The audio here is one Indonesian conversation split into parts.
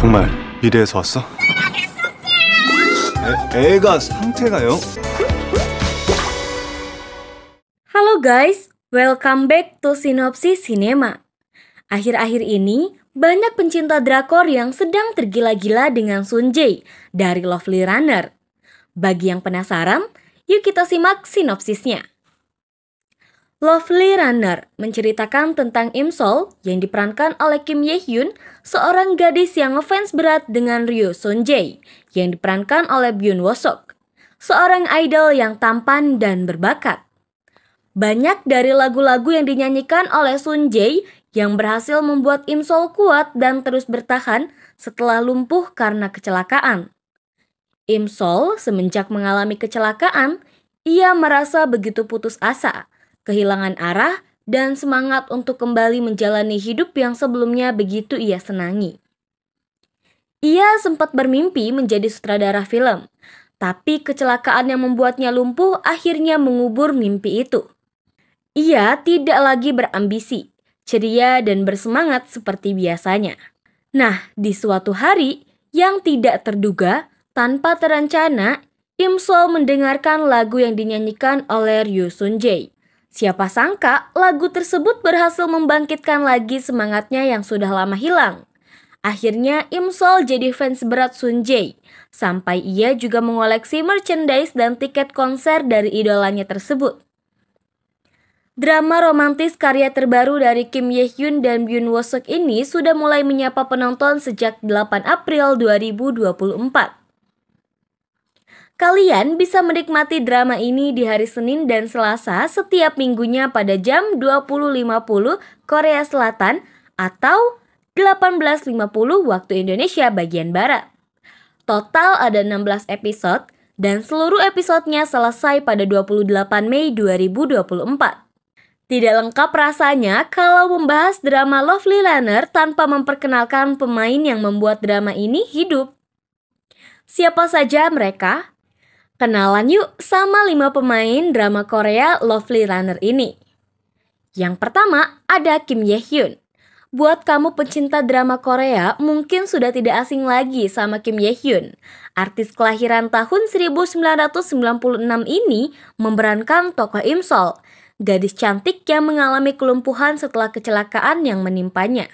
정말 미래에서 왔어? 애가 상태가요? Halo guys, welcome back to Sinopsis Cinema. Akhir-akhir ini, banyak pencinta drakor yang sedang tergila-gila dengan Sun Jae dari Lovely Runner. Bagi yang penasaran, yuk kita simak sinopsisnya. Lovely Runner menceritakan tentang Im Sol yang diperankan oleh Kim Ye Hyun, seorang gadis yang ngefans berat dengan Ryu Sun Jae yang diperankan oleh Byun Wosok, seorang idol yang tampan dan berbakat. Banyak dari lagu-lagu yang dinyanyikan oleh Sun Jae yang berhasil membuat Im Sol kuat dan terus bertahan setelah lumpuh karena kecelakaan. Im Sol semenjak mengalami kecelakaan, ia merasa begitu putus asa kehilangan arah, dan semangat untuk kembali menjalani hidup yang sebelumnya begitu ia senangi. Ia sempat bermimpi menjadi sutradara film, tapi kecelakaan yang membuatnya lumpuh akhirnya mengubur mimpi itu. Ia tidak lagi berambisi, ceria dan bersemangat seperti biasanya. Nah, di suatu hari yang tidak terduga, tanpa terencana, Im Sol mendengarkan lagu yang dinyanyikan oleh Ryu Sun Jae. Siapa sangka lagu tersebut berhasil membangkitkan lagi semangatnya yang sudah lama hilang. Akhirnya Im Sol jadi fans berat Sun Jae, sampai ia juga mengoleksi merchandise dan tiket konser dari idolanya tersebut. Drama romantis karya terbaru dari Kim Ye Hyun dan Byun Woo Suk ini sudah mulai menyapa penonton sejak 8 April 2024. Kalian bisa menikmati drama ini di hari Senin dan Selasa setiap minggunya pada jam 20.50 Korea Selatan atau 18.50 waktu Indonesia bagian Barat. Total ada 16 episode dan seluruh episodenya selesai pada 28 Mei 2024. Tidak lengkap rasanya kalau membahas drama Lovely Runner tanpa memperkenalkan pemain yang membuat drama ini hidup. Siapa saja mereka? Kenalan yuk sama 5 pemain drama Korea Lovely Runner ini. Yang pertama ada Kim Ye Hyun. Buat kamu pencinta drama Korea, mungkin sudah tidak asing lagi sama Kim Ye Hyun. Artis kelahiran tahun 1996 ini memerankan tokoh Im Sol, gadis cantik yang mengalami kelumpuhan setelah kecelakaan yang menimpanya.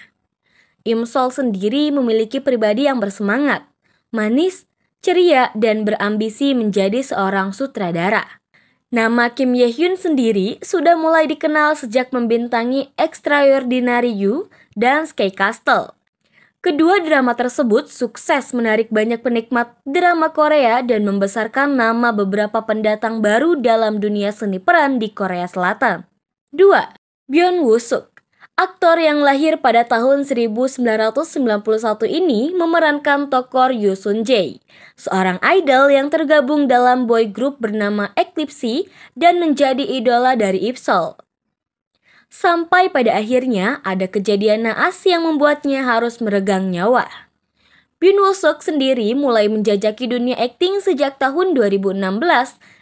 Im Sol sendiri memiliki pribadi yang bersemangat, manis, ceria dan berambisi menjadi seorang sutradara. Nama Kim Ye Hyun sendiri sudah mulai dikenal sejak membintangi Extraordinary You dan Sky Castle. Kedua drama tersebut sukses menarik banyak penikmat drama Korea dan membesarkan nama beberapa pendatang baru dalam dunia seni peran di Korea Selatan. 2. Byon Woo Suk Aktor yang lahir pada tahun 1991 ini memerankan tokoh Yoo Sun Jae, seorang idol yang tergabung dalam boy group bernama Eclipse dan menjadi idola dari Ipsol. Sampai pada akhirnya ada kejadian naas yang membuatnya harus meregang nyawa. Bin Woo sendiri mulai menjajaki dunia akting sejak tahun 2016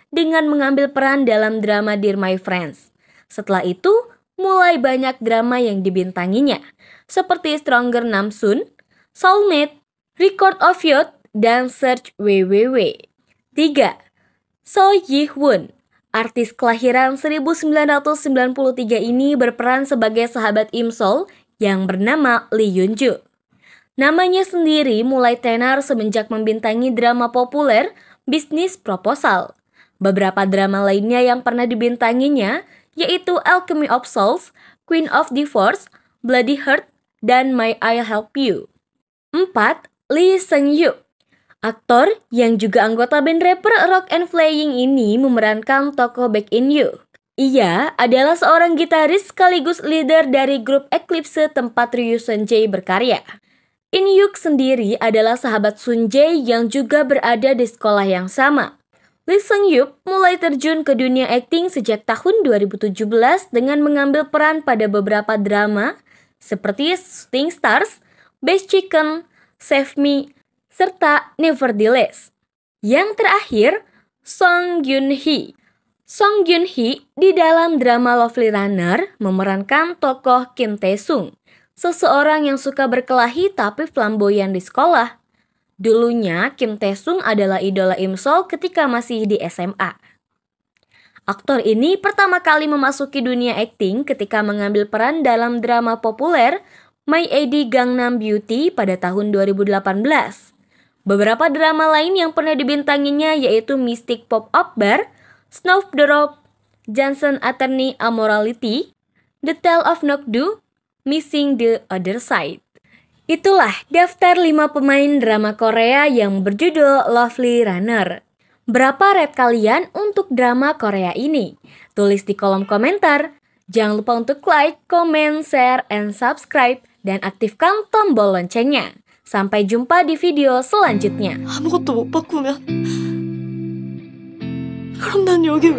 dengan mengambil peran dalam drama Dear My Friends. Setelah itu, mulai banyak drama yang dibintanginya, seperti Stronger Namsoon, Soulmate, Record of Youth, dan Search WWW. 3. So Ji Hoon, Artis kelahiran 1993 ini berperan sebagai sahabat Im Sol yang bernama Lee Yoon Joo. Namanya sendiri mulai tenar semenjak membintangi drama populer Business Proposal. Beberapa drama lainnya yang pernah dibintanginya yaitu Alchemy of Souls, Queen of Divorce, Bloody Heart, dan May I Help You. 4. Lee Seung Yu Aktor yang juga anggota band rapper Rock and Flying ini memerankan tokoh Back In You. Ia adalah seorang gitaris sekaligus leader dari grup Eclipse tempat Ryu Jae berkarya. In Yuk sendiri adalah sahabat Sun Jae yang juga berada di sekolah yang sama. Lee Seung Yup mulai terjun ke dunia akting sejak tahun 2017 dengan mengambil peran pada beberapa drama seperti *Sting Stars, Best Chicken, Save Me, serta Never Delays. Yang terakhir, Song Yun Hee. Song Yun Hee di dalam drama Lovely Runner memerankan tokoh Kim Tae Sung, seseorang yang suka berkelahi tapi flamboyan di sekolah. Dulunya, Kim Tae-sung adalah idola Im Sol ketika masih di SMA. Aktor ini pertama kali memasuki dunia akting ketika mengambil peran dalam drama populer My ID Gangnam Beauty pada tahun 2018. Beberapa drama lain yang pernah dibintanginya yaitu Mystic Pop-Up Bar, the Drop, Johnson Attorney Amorality, The Tale of Nokdu, Missing the Other Side. Itulah daftar 5 pemain drama Korea yang berjudul Lovely Runner. Berapa rate kalian untuk drama Korea ini? Tulis di kolom komentar. Jangan lupa untuk like, comment, share, and subscribe dan aktifkan tombol loncengnya. Sampai jumpa di video selanjutnya. 아무것도 못 바꾸면 그럼 난 여기